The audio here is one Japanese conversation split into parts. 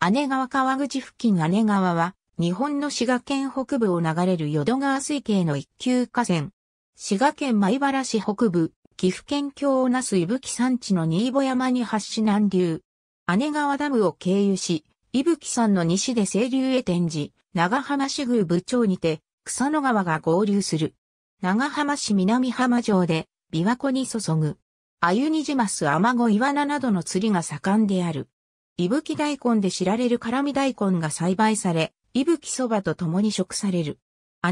姉川川口付近姉川は、日本の滋賀県北部を流れる淀川水系の一級河川。滋賀県米原市北部、岐阜県境をなす伊吹山地の新保山に発し南流。姉川ダムを経由し、伊吹山の西で清流へ転じ、長浜市宮部町にて、草野川が合流する。長浜市南浜城で、琵琶湖に注ぐ。鮎ニジマス、アマゴ、イワナなどの釣りが盛んである。いぶき大根で知られる辛味大根が栽培され、いぶきそばと共に食される。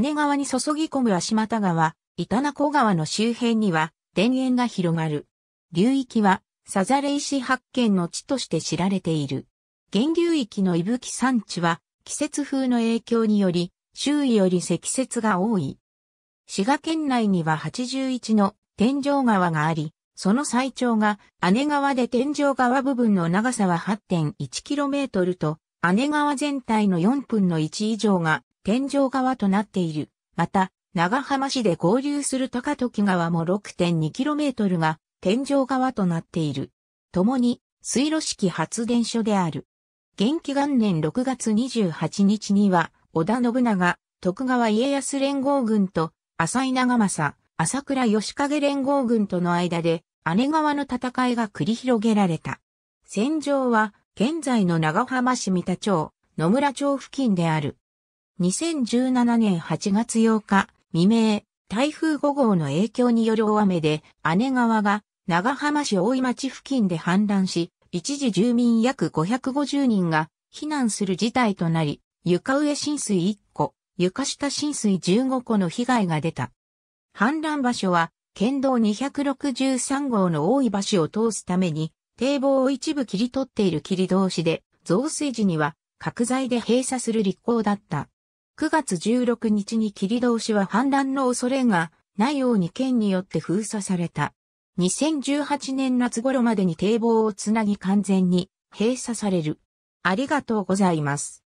姉川に注ぎ込む足又川、板名古川の周辺には、田園が広がる。流域は、サザレ石発見の地として知られている。源流域のいぶき山地は、季節風の影響により、周囲より積雪が多い。滋賀県内には81の天井川があり、その最長が姉川で天井川部分の長さは 8.1km と、姉川全体の4分の1以上が天井川となっている。また、長浜市で合流する高時川も 6.2km が天井川となっている。共に水路式発電所である。元気元年6月28日には、織田信長、徳川家康連合軍と、浅井長政、朝倉義景連合軍との間で姉川の戦いが繰り広げられた。戦場は現在の長浜市三田町、野村町付近である。2017年8月8日未明、台風5号の影響による大雨で姉川が長浜市大井町付近で氾濫し、一時住民約550人が避難する事態となり、床上浸水1個、床下浸水15個の被害が出た。氾濫場所は、県道263号のい場橋を通すために、堤防を一部切り取っている切り通しで、増水時には、角材で閉鎖する立候だった。9月16日に切り通しは氾濫の恐れがないように県によって封鎖された。2018年夏頃までに堤防をつなぎ完全に閉鎖される。ありがとうございます。